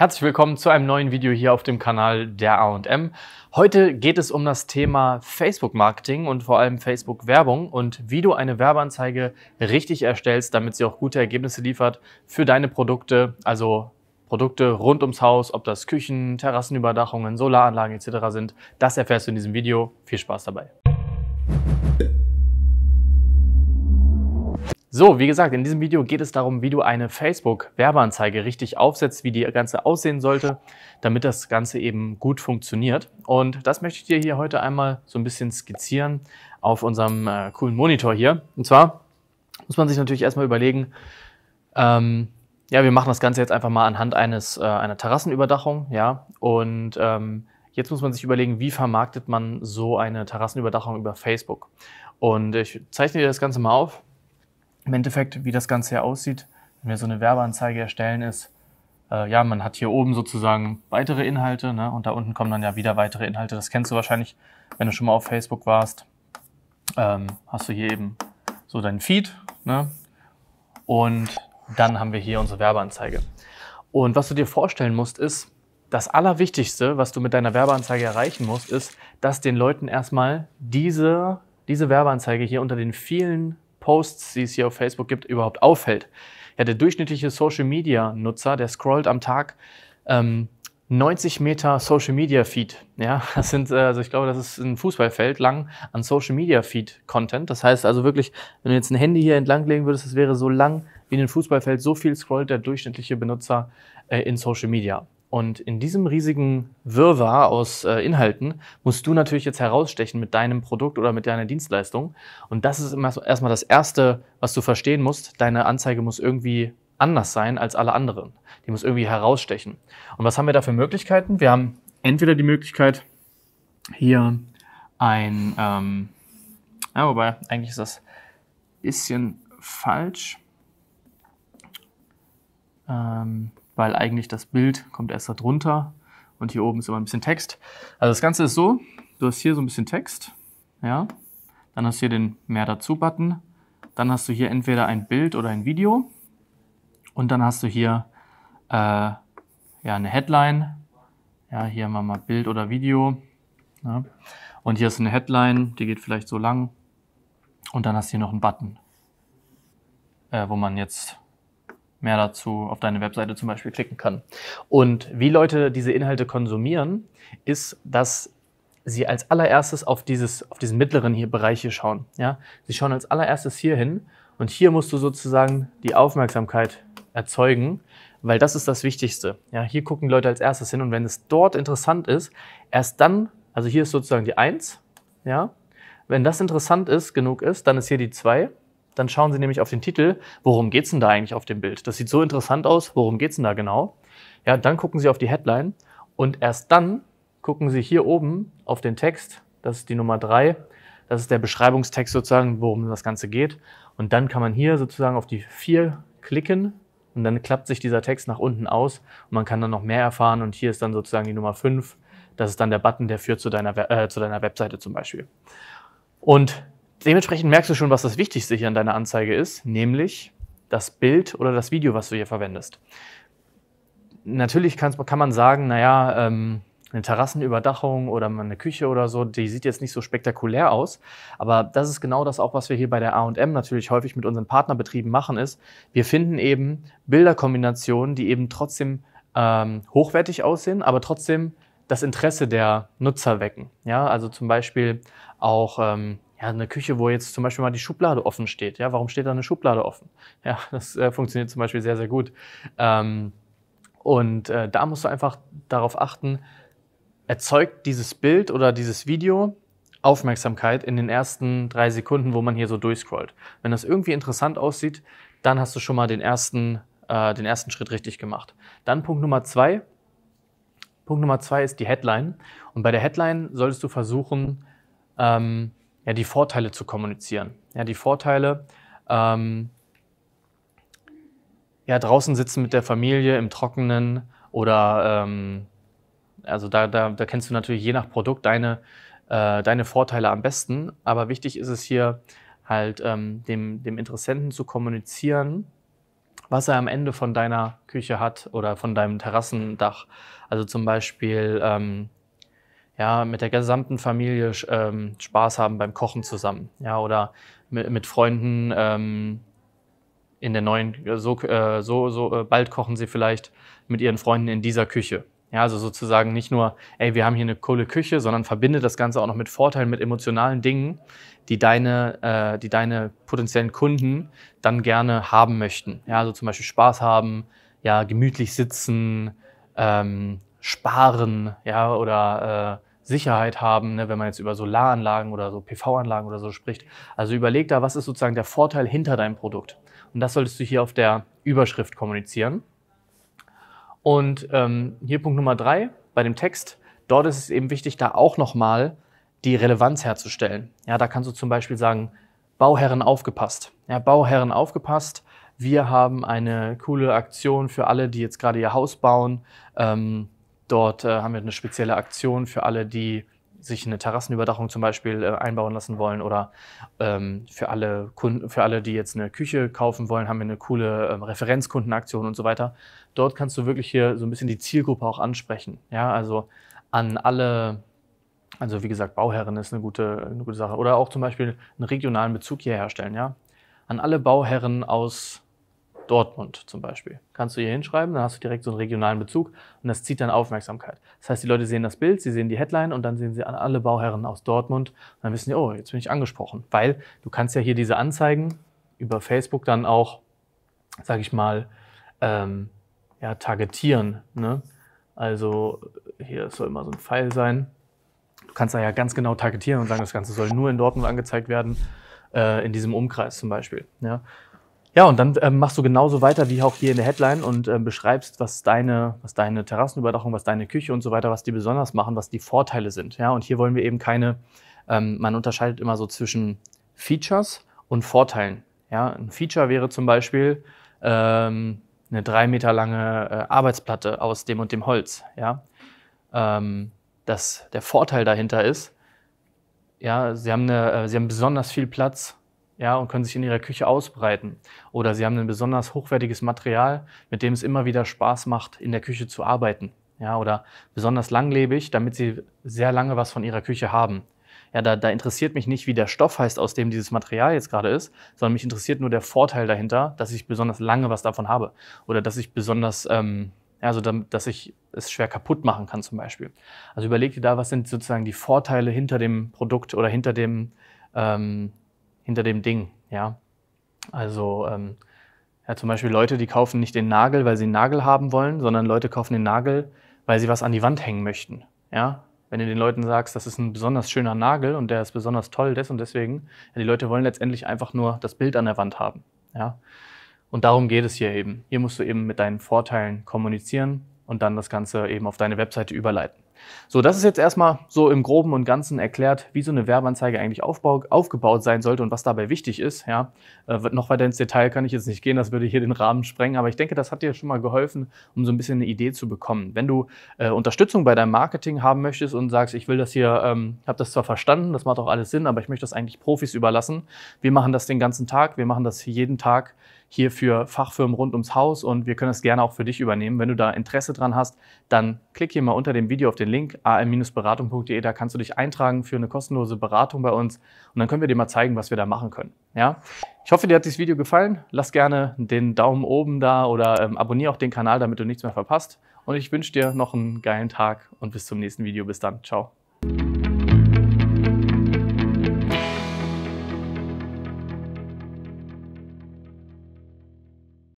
Herzlich willkommen zu einem neuen Video hier auf dem Kanal der A&M. Heute geht es um das Thema Facebook-Marketing und vor allem Facebook-Werbung und wie du eine Werbeanzeige richtig erstellst, damit sie auch gute Ergebnisse liefert für deine Produkte, also Produkte rund ums Haus, ob das Küchen, Terrassenüberdachungen, Solaranlagen etc. sind. Das erfährst du in diesem Video. Viel Spaß dabei. So, wie gesagt, in diesem Video geht es darum, wie du eine Facebook-Werbeanzeige richtig aufsetzt, wie die ganze aussehen sollte, damit das Ganze eben gut funktioniert. Und das möchte ich dir hier heute einmal so ein bisschen skizzieren auf unserem äh, coolen Monitor hier. Und zwar muss man sich natürlich erstmal überlegen, ähm, ja, wir machen das Ganze jetzt einfach mal anhand eines, äh, einer Terrassenüberdachung, ja, und ähm, Jetzt muss man sich überlegen, wie vermarktet man so eine Terrassenüberdachung über Facebook. Und ich zeichne dir das Ganze mal auf im Endeffekt, wie das Ganze hier aussieht, wenn wir so eine Werbeanzeige erstellen, ist, äh, ja, man hat hier oben sozusagen weitere Inhalte ne? und da unten kommen dann ja wieder weitere Inhalte. Das kennst du wahrscheinlich, wenn du schon mal auf Facebook warst. Ähm, hast du hier eben so deinen Feed ne? und dann haben wir hier unsere Werbeanzeige. Und was du dir vorstellen musst, ist, das Allerwichtigste, was du mit deiner Werbeanzeige erreichen musst, ist, dass den Leuten erstmal diese, diese Werbeanzeige hier unter den vielen Posts, die es hier auf Facebook gibt, überhaupt auffällt. Ja, der durchschnittliche Social-Media-Nutzer, der scrollt am Tag ähm, 90 Meter Social Media Feed. Ja, das sind, äh, also ich glaube, das ist ein Fußballfeld lang an Social Media Feed Content. Das heißt also wirklich, wenn du jetzt ein Handy hier entlanglegen würdest, das wäre so lang wie in einem Fußballfeld, so viel scrollt der durchschnittliche Benutzer äh, in Social Media. Und in diesem riesigen Wirrwarr aus äh, Inhalten musst du natürlich jetzt herausstechen mit deinem Produkt oder mit deiner Dienstleistung. Und das ist immer so erstmal das Erste, was du verstehen musst. Deine Anzeige muss irgendwie anders sein als alle anderen. Die muss irgendwie herausstechen. Und was haben wir da für Möglichkeiten? Wir haben entweder die Möglichkeit, hier ein, ähm, ja, wobei eigentlich ist das ein bisschen falsch. Ähm, weil eigentlich das Bild kommt erst da drunter und hier oben ist immer ein bisschen Text. Also das Ganze ist so, du hast hier so ein bisschen Text, ja, dann hast du hier den Mehr dazu-Button, dann hast du hier entweder ein Bild oder ein Video und dann hast du hier äh, ja, eine Headline, ja, hier haben wir mal Bild oder Video ja. und hier ist eine Headline, die geht vielleicht so lang und dann hast du hier noch einen Button, äh, wo man jetzt mehr dazu auf deine Webseite zum Beispiel klicken kann. Und wie Leute diese Inhalte konsumieren, ist, dass sie als allererstes auf, dieses, auf diesen mittleren hier Bereich hier schauen. Ja? Sie schauen als allererstes hier hin und hier musst du sozusagen die Aufmerksamkeit erzeugen, weil das ist das Wichtigste. Ja, hier gucken Leute als erstes hin und wenn es dort interessant ist, erst dann, also hier ist sozusagen die 1, ja, wenn das interessant ist, genug ist, dann ist hier die 2 dann schauen Sie nämlich auf den Titel, worum geht es denn da eigentlich auf dem Bild? Das sieht so interessant aus, worum geht es denn da genau? Ja, dann gucken Sie auf die Headline und erst dann gucken Sie hier oben auf den Text, das ist die Nummer 3, das ist der Beschreibungstext sozusagen, worum das Ganze geht. Und dann kann man hier sozusagen auf die 4 klicken und dann klappt sich dieser Text nach unten aus und man kann dann noch mehr erfahren und hier ist dann sozusagen die Nummer 5, das ist dann der Button, der führt zu deiner, äh, zu deiner Webseite zum Beispiel. Und Dementsprechend merkst du schon, was das Wichtigste hier an deiner Anzeige ist, nämlich das Bild oder das Video, was du hier verwendest. Natürlich kann man sagen, naja, ähm, eine Terrassenüberdachung oder eine Küche oder so, die sieht jetzt nicht so spektakulär aus. Aber das ist genau das auch, was wir hier bei der A&M natürlich häufig mit unseren Partnerbetrieben machen, ist, wir finden eben Bilderkombinationen, die eben trotzdem ähm, hochwertig aussehen, aber trotzdem das Interesse der Nutzer wecken. Ja, also zum Beispiel auch ähm, ja, eine Küche, wo jetzt zum Beispiel mal die Schublade offen steht. Ja, warum steht da eine Schublade offen? Ja, das äh, funktioniert zum Beispiel sehr, sehr gut. Ähm, und äh, da musst du einfach darauf achten, erzeugt dieses Bild oder dieses Video Aufmerksamkeit in den ersten drei Sekunden, wo man hier so durchscrollt. Wenn das irgendwie interessant aussieht, dann hast du schon mal den ersten, äh, den ersten Schritt richtig gemacht. Dann Punkt Nummer zwei. Punkt Nummer zwei ist die Headline. Und bei der Headline solltest du versuchen, ähm, ja, die Vorteile zu kommunizieren. Ja, die Vorteile, ähm, ja, draußen sitzen mit der Familie im Trockenen oder ähm, also da, da, da kennst du natürlich je nach Produkt deine, äh, deine Vorteile am besten. Aber wichtig ist es hier halt ähm, dem, dem Interessenten zu kommunizieren, was er am Ende von deiner Küche hat oder von deinem Terrassendach. Also zum Beispiel, ähm, ja, mit der gesamten Familie ähm, Spaß haben beim Kochen zusammen, ja, oder mit, mit Freunden ähm, in der neuen, äh, so, äh, so, so äh, bald kochen sie vielleicht mit ihren Freunden in dieser Küche. Ja, also sozusagen nicht nur, ey, wir haben hier eine coole Küche, sondern verbinde das Ganze auch noch mit Vorteilen, mit emotionalen Dingen, die deine, äh, die deine potenziellen Kunden dann gerne haben möchten. Ja, also zum Beispiel Spaß haben, ja, gemütlich sitzen, ähm, sparen, ja, oder äh, Sicherheit haben, ne, wenn man jetzt über Solaranlagen oder so PV-Anlagen oder so spricht. Also überleg da, was ist sozusagen der Vorteil hinter deinem Produkt. Und das solltest du hier auf der Überschrift kommunizieren. Und ähm, hier Punkt Nummer drei bei dem Text. Dort ist es eben wichtig, da auch nochmal die Relevanz herzustellen. Ja, da kannst du zum Beispiel sagen, Bauherren aufgepasst. Ja, Bauherren aufgepasst. Wir haben eine coole Aktion für alle, die jetzt gerade ihr Haus bauen. Ähm, Dort äh, haben wir eine spezielle Aktion für alle, die sich eine Terrassenüberdachung zum Beispiel äh, einbauen lassen wollen oder ähm, für alle Kunden, für alle, die jetzt eine Küche kaufen wollen, haben wir eine coole ähm, Referenzkundenaktion und so weiter. Dort kannst du wirklich hier so ein bisschen die Zielgruppe auch ansprechen. Ja, also an alle, also wie gesagt, Bauherren ist eine gute, eine gute Sache. Oder auch zum Beispiel einen regionalen Bezug hier herstellen, ja. An alle Bauherren aus Dortmund zum Beispiel. Kannst du hier hinschreiben, dann hast du direkt so einen regionalen Bezug und das zieht dann Aufmerksamkeit. Das heißt, die Leute sehen das Bild, sie sehen die Headline und dann sehen sie alle Bauherren aus Dortmund und dann wissen sie, oh, jetzt bin ich angesprochen. Weil du kannst ja hier diese Anzeigen über Facebook dann auch, sag ich mal, ähm, ja, targetieren. Ne? Also hier soll immer so ein Pfeil sein. Du kannst da ja ganz genau targetieren und sagen, das Ganze soll nur in Dortmund angezeigt werden, äh, in diesem Umkreis zum Beispiel. Ja? Ja, und dann ähm, machst du genauso weiter wie auch hier in der Headline und ähm, beschreibst, was deine, was deine Terrassenüberdachung, was deine Küche und so weiter, was die besonders machen, was die Vorteile sind. Ja, und hier wollen wir eben keine, ähm, man unterscheidet immer so zwischen Features und Vorteilen. Ja, ein Feature wäre zum Beispiel ähm, eine drei Meter lange äh, Arbeitsplatte aus dem und dem Holz. Ja, ähm, dass der Vorteil dahinter ist, ja, sie haben, eine, äh, sie haben besonders viel Platz ja, und können sich in ihrer Küche ausbreiten. Oder sie haben ein besonders hochwertiges Material, mit dem es immer wieder Spaß macht, in der Küche zu arbeiten. Ja, oder besonders langlebig, damit sie sehr lange was von ihrer Küche haben. Ja, da, da interessiert mich nicht, wie der Stoff heißt, aus dem dieses Material jetzt gerade ist, sondern mich interessiert nur der Vorteil dahinter, dass ich besonders lange was davon habe. Oder dass ich besonders, ähm, also dass ich es schwer kaputt machen kann zum Beispiel. Also überleg dir da, was sind sozusagen die Vorteile hinter dem Produkt oder hinter dem, ähm, hinter dem Ding. Ja? Also ähm, ja, zum Beispiel Leute, die kaufen nicht den Nagel, weil sie einen Nagel haben wollen, sondern Leute kaufen den Nagel, weil sie was an die Wand hängen möchten. Ja? Wenn du den Leuten sagst, das ist ein besonders schöner Nagel und der ist besonders toll, des und deswegen, ja, die Leute wollen letztendlich einfach nur das Bild an der Wand haben. Ja? Und darum geht es hier eben. Hier musst du eben mit deinen Vorteilen kommunizieren und dann das Ganze eben auf deine Webseite überleiten. So, das ist jetzt erstmal so im Groben und Ganzen erklärt, wie so eine Werbeanzeige eigentlich aufbau, aufgebaut sein sollte und was dabei wichtig ist. Ja, äh, noch weiter ins Detail kann ich jetzt nicht gehen, das würde hier den Rahmen sprengen, aber ich denke, das hat dir schon mal geholfen, um so ein bisschen eine Idee zu bekommen. Wenn du äh, Unterstützung bei deinem Marketing haben möchtest und sagst, ich will das hier, ähm, habe das zwar verstanden, das macht auch alles Sinn, aber ich möchte das eigentlich Profis überlassen. Wir machen das den ganzen Tag, wir machen das jeden Tag hier für Fachfirmen rund ums Haus und wir können das gerne auch für dich übernehmen. Wenn du da Interesse dran hast, dann klick hier mal unter dem Video auf den Link am-beratung.de, da kannst du dich eintragen für eine kostenlose Beratung bei uns und dann können wir dir mal zeigen, was wir da machen können. Ja? Ich hoffe, dir hat dieses Video gefallen. Lass gerne den Daumen oben da oder ähm, abonniere auch den Kanal, damit du nichts mehr verpasst. Und ich wünsche dir noch einen geilen Tag und bis zum nächsten Video. Bis dann. Ciao.